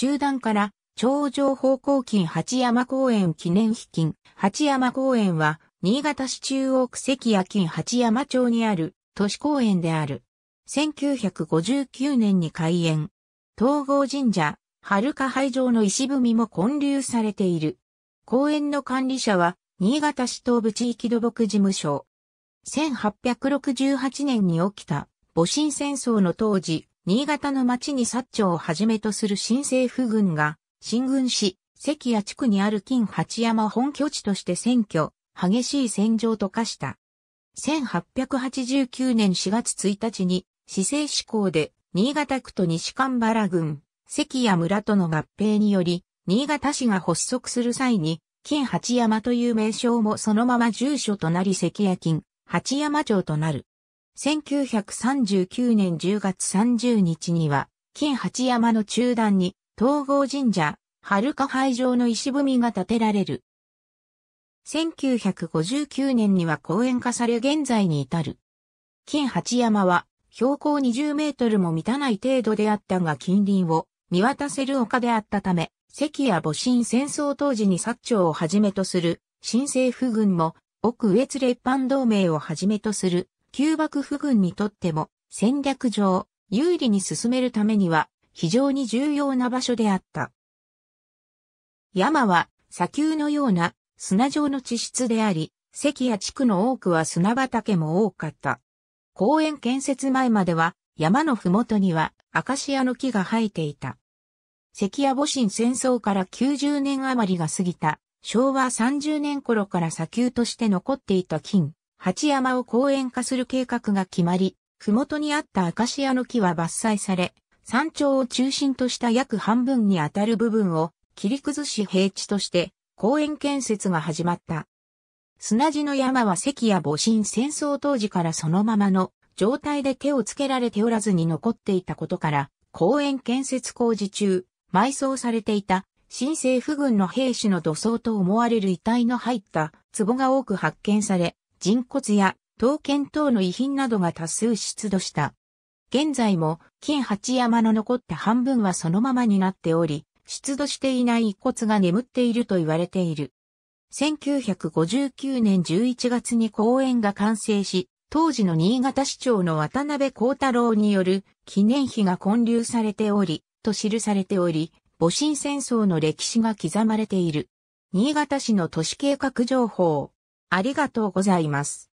中段から頂上方向近八山公園記念碑近八山公園は新潟市中央区関谷近八山町にある都市公園である。1959年に開園。統合神社、春花廃場の石踏みも建立されている。公園の管理者は新潟市東部地域土木事務所。1868年に起きた戊辰戦争の当時、新潟の町に薩長をはじめとする新政府軍が、新軍し、関谷地区にある金八山本拠地として選挙、激しい戦場と化した。1889年4月1日に、市政施行で、新潟区と西蒲原郡、関谷村との合併により、新潟市が発足する際に、金八山という名称もそのまま住所となり関谷金、八山町となる。1939年10月30日には、金八山の中段に、東郷神社、遥か廃城の石踏みが建てられる。1959年には公園化され現在に至る。金八山は標高20メートルも満たない程度であったが近隣を見渡せる丘であったため、関や母親戦争当時に薩長をはじめとする新政府軍も奥越列藩同盟をはじめとする旧幕府軍にとっても戦略上有利に進めるためには非常に重要な場所であった。山は砂丘のような砂状の地質であり、関や地区の多くは砂畑も多かった。公園建設前までは山のふもとにはアカシアの木が生えていた。関や母親戦争から90年余りが過ぎた昭和30年頃から砂丘として残っていた金、八山を公園化する計画が決まり、麓にあったアカシアの木は伐採され、山頂を中心とした約半分にあたる部分を切り崩し平地として公園建設が始まった。砂地の山は関や母辰戦争当時からそのままの状態で手をつけられておらずに残っていたことから、公園建設工事中、埋葬されていた新政府軍の兵士の土葬と思われる遺体の入った壺が多く発見され、人骨や刀剣等の遺品などが多数出土した。現在も金八山の残った半分はそのままになっており、出土していない遺骨が眠っていると言われている。1959年11月に公園が完成し、当時の新潟市長の渡辺幸太郎による記念碑が建立されており、と記されており、戊辰戦争の歴史が刻まれている。新潟市の都市計画情報。ありがとうございます。